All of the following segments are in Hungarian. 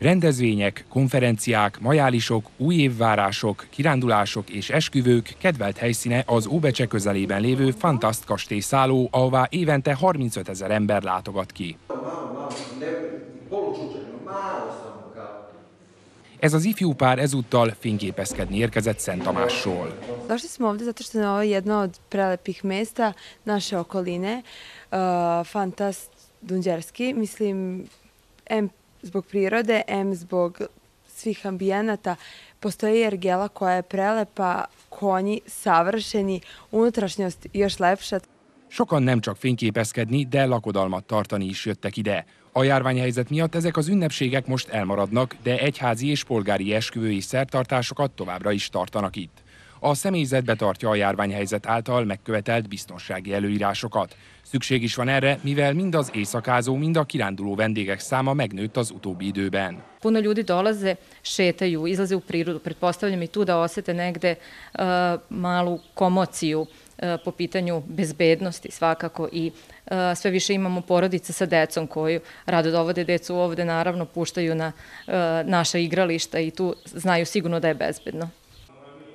Rendezvények, konferenciák, majálisok, újévvárások, kirándulások és esküvők kedvelt helyszíne az Óbecse közelében lévő Fantaszt szálló, ahová évente 35 ezer ember látogat ki. Ez az ifjú pár ezúttal fényképezkedni érkezett Szent Tamásról. Fantaszt, smo prelepih eh, mislim, zbog prirode, M zbog svih ambijenata. Postoji ergela koja je prelepa, konji savršeni, unutrašnjost još lepša. Sokan nem csak fényképezkedni, de lakodalmat tartani is jöttek ide. A járványhelyzet miatt ezek az ünnepségek most elmaradnak, de egyházi és polgári esküvői szertartásokat továbbra is tartanak itt. A személyzet betartja a járványhelyzet által megkövetelt biztonsági előírásokat. Szükség is van erre, mivel mind az éjszakázó, mind a kiránduló vendégek száma megnőtt az utóbbi időben. Puno ljudi dolaze, šetaju, izlaze u prirodu, pretpostavljam i tu da osete negde malu komociju po pitanju bezbednosti svakako i sve više imamo porodice sa decom koju rado dovode decu ovde, naravno puštaju na naša igrališta i tu znaju sigurno da je bezbedno.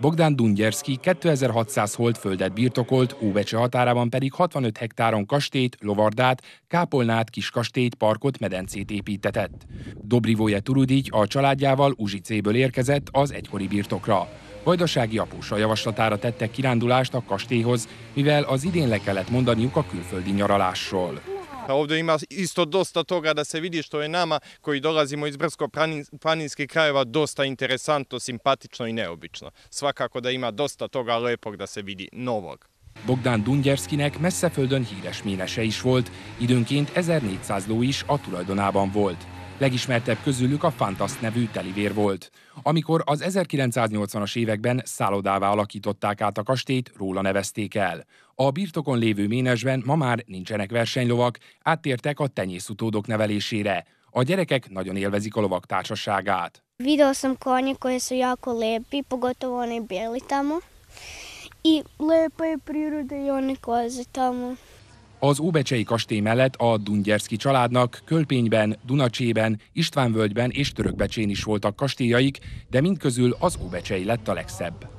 Bogdán Dungyerszki 2600 holdföldet birtokolt, Óbecse határában pedig 65 hektáron kastélyt, lovardát, kápolnát, kis kastélyt, parkot, medencét építetett. Dobrivóje Turudígy a családjával Uzsicéből érkezett az egykori birtokra. Vajdasági apusa javaslatára tettek kirándulást a kastélyhoz, mivel az idén le kellett mondaniuk a külföldi nyaralásról. Ovdje ima isto dosta toga da se vidi što je nama koji dolazimo iz Brsko-Planinskih krajeva dosta interesanto, simpatično i neobično. Svakako da ima dosta toga lepog da se vidi novog. Bogdan Dungerskinek messze földön híres ménese is volt, időnként 1400 ló is a tulajdonában volt. Legismertebb közülük a Fantaszt nevű telivér volt. Amikor az 1980-as években szállodává alakították át a kastélyt, róla nevezték el. A birtokon lévő ménesben ma már nincsenek versenylovak, áttértek a tenyészutódok nevelésére. A gyerekek nagyon élvezik a lovak társaságát. Video kornyikor, és hogy akkor lépi, lepi, pogotovo egy bélitámú. I lepa prírodai, priroda i az Óbecsei kastély mellett a Dungyerszki családnak Kölpényben, Dunacsében, Istvánvölgyben és Törökbecsén is voltak kastélyaik, de mindközül az Óbecsei lett a legszebb.